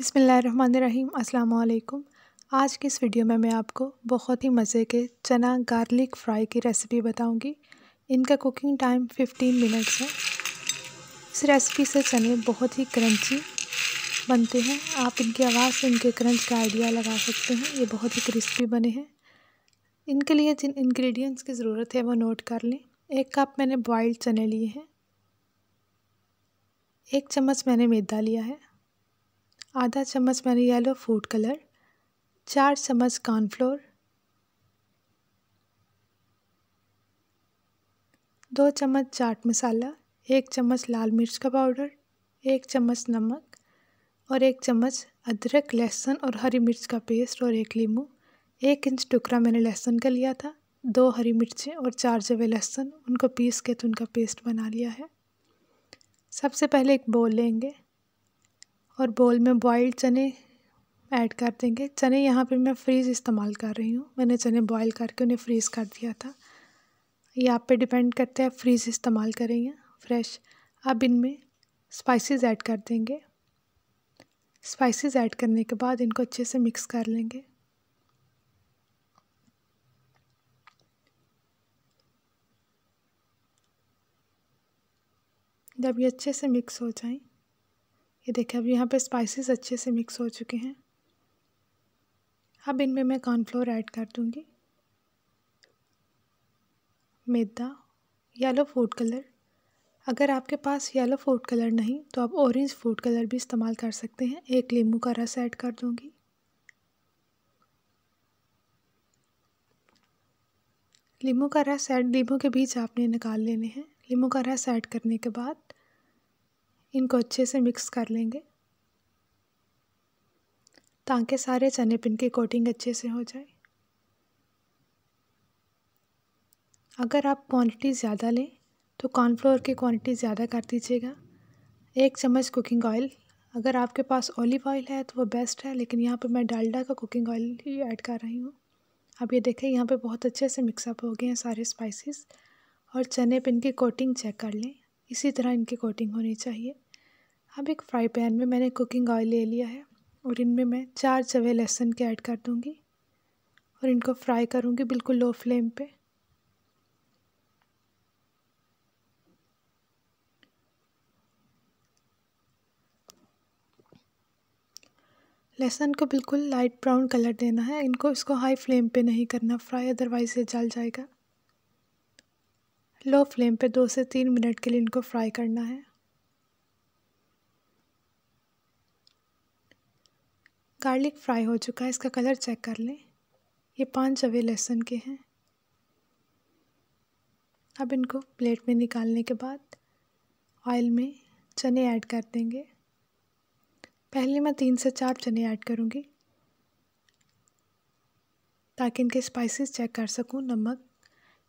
बिसमीम् अल्लाम आज की इस वीडियो में मैं आपको बहुत ही मज़े के चना गार्लिक फ्राई की रेसिपी बताऊंगी। इनका कुकिंग टाइम 15 मिनट्स है इस रेसिपी से चने बहुत ही क्रंची बनते हैं आप इनकी आवाज़ से इनके क्रंच का आइडिया लगा सकते हैं ये बहुत ही क्रिस्पी बने हैं इनके लिए जिन इन्ग्रीडियंट्स की ज़रूरत है वो नोट कर लें एक कप मैंने बॉयल्ड चने लिए हैं एक चम्मच मैंने मैदा लिया है आधा चम्मच मैंने येलो फूड कलर चार चम्मच कॉर्नफ्लोर दो चम्मच चाट मसाला एक चम्मच लाल मिर्च का पाउडर एक चम्मच नमक और एक चम्मच अदरक लहसुन और हरी मिर्च का पेस्ट और एक लीमू एक इंच टुकड़ा मैंने लहसुन का लिया था दो हरी मिर्चें और चार जवे लहसुन उनको पीस के तो उनका पेस्ट बना लिया है सबसे पहले एक बोल लेंगे और बोल में बॉइल्ड चने ऐड कर देंगे चने यहाँ पे मैं फ्रीज़ इस्तेमाल कर रही हूँ मैंने चने बॉईल करके उन्हें फ्रीज़ कर दिया था ये आप पे डिपेंड करते हैं फ्रीज़ इस्तेमाल करेंगे फ्रेश अब इनमें स्पाइसेस ऐड कर देंगे स्पाइसेस ऐड करने के बाद इनको अच्छे से मिक्स कर लेंगे जब ये अच्छे से मिक्स हो जाएं ये देखिए अब यहाँ पे स्पाइसेस अच्छे से मिक्स हो चुके हैं अब इनमें मैं कॉर्नफ्लोर ऐड कर दूँगी मैदा येलो फूड कलर अगर आपके पास येलो फूड कलर नहीं तो आप ऑरेंज फूड कलर भी इस्तेमाल कर सकते हैं एक लीमू का रस ऐड कर दूँगी लीमू का रस ऐड लीमू के बीज आपने निकाल लेने हैं लीमू का रस ऐड करने के बाद इनको अच्छे से मिक्स कर लेंगे ताकि सारे चने पिन की कोटिंग अच्छे से हो जाए अगर आप क्वांटिटी ज़्यादा लें तो कॉर्नफ्लोर की क्वांटिटी ज़्यादा कर दीजिएगा एक चम्मच कुकिंग ऑयल अगर आपके पास ऑलिव ऑयल है तो वो बेस्ट है लेकिन यहाँ पे मैं डालडा का कुकिंग ऑयल ही ऐड कर रही हूँ अब ये देखें यहाँ पे बहुत अच्छे से मिक्सअप हो गए हैं सारे स्पाइसेस और चने पिन की कोटिंग चेक कर लें इसी तरह इनकी कोटिंग होनी चाहिए अब एक फ्राई पैन में मैंने कुकिंग ऑयल ले लिया है और इनमें मैं चार चवे लहसुन के ऐड कर दूँगी और इनको फ्राई करूँगी बिल्कुल लो फ्लेम पे लहसुन को बिल्कुल लाइट ब्राउन कलर देना है इनको इसको हाई फ्लेम पे नहीं करना फ्राई अदरवाइज़ ये जल जाएगा लो फ्लेम पे दो से तीन मिनट के लिए इनको फ्राई करना है गार्लिक फ्राई हो चुका है इसका कलर चेक कर लें ये पांच अवे लहसुन के हैं अब इनको प्लेट में निकालने के बाद ऑयल में चने ऐड कर देंगे पहले मैं तीन से चार चने ऐड करूँगी ताकि इनके स्पाइसेस चेक कर सकूँ नमक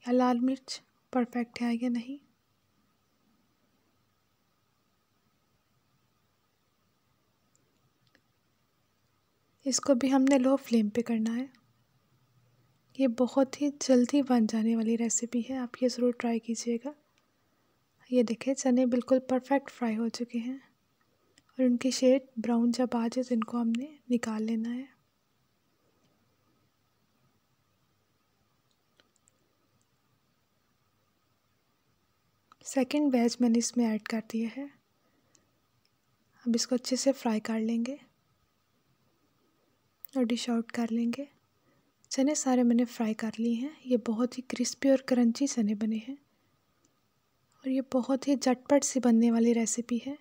या लाल मिर्च परफेक्ट है या नहीं इसको भी हमने लो फ्लेम पे करना है ये बहुत ही जल्दी बन जाने वाली रेसिपी है आप ये ज़रूर ट्राई कीजिएगा ये देखें चने बिल्कुल परफेक्ट फ्राई हो चुके हैं और उनकी शेड ब्राउन जब आ जाए तो इनको हमने निकाल लेना है सेकंड वेज मैंने इसमें ऐड कर दिया है अब इसको अच्छे से फ्राई कर लेंगे और डिश आउट कर लेंगे चने सारे मैंने फ्राई कर लिए हैं ये बहुत ही क्रिस्पी और क्रंची चने बने हैं और ये बहुत ही झटपट सी बनने वाली रेसिपी है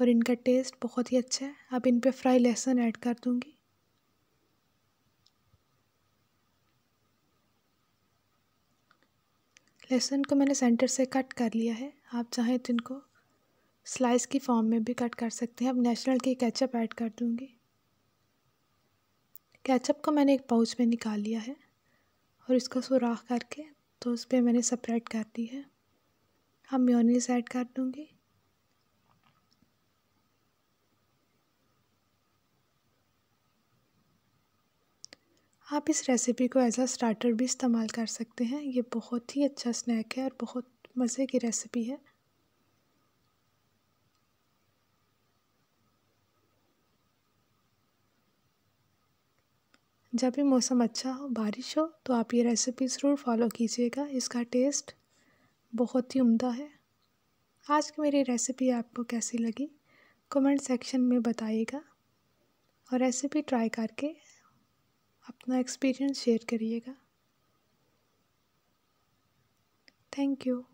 और इनका टेस्ट बहुत ही अच्छा है अब इन पर फ्राई लहसुन ऐड कर दूँगी लहसुन को मैंने सेंटर से कट कर लिया है आप चाहें तो इनको स्लाइस की फॉर्म में भी कट कर सकते हैं अब नेचुरल की कैचअप ऐड कर दूँगी कैचअप को मैंने एक पाउच में निकाल लिया है और इसको सुराख करके तो उस पर मैंने सपरेट कर दी है अब म्योनीस ऐड कर दूँगी आप इस रेसिपी को एज आ स्टार्टर भी इस्तेमाल कर सकते हैं ये बहुत ही अच्छा स्नैक है और बहुत मज़े की रेसिपी है जब भी मौसम अच्छा हो बारिश हो तो आप ये रेसिपी ज़रूर फॉलो कीजिएगा इसका टेस्ट बहुत ही उम्दा है आज की मेरी रेसिपी आपको कैसी लगी कमेंट सेक्शन में बताइएगा और रेसिपी ट्राई करके अपना एक्सपीरियंस शेयर करिएगा थैंक यू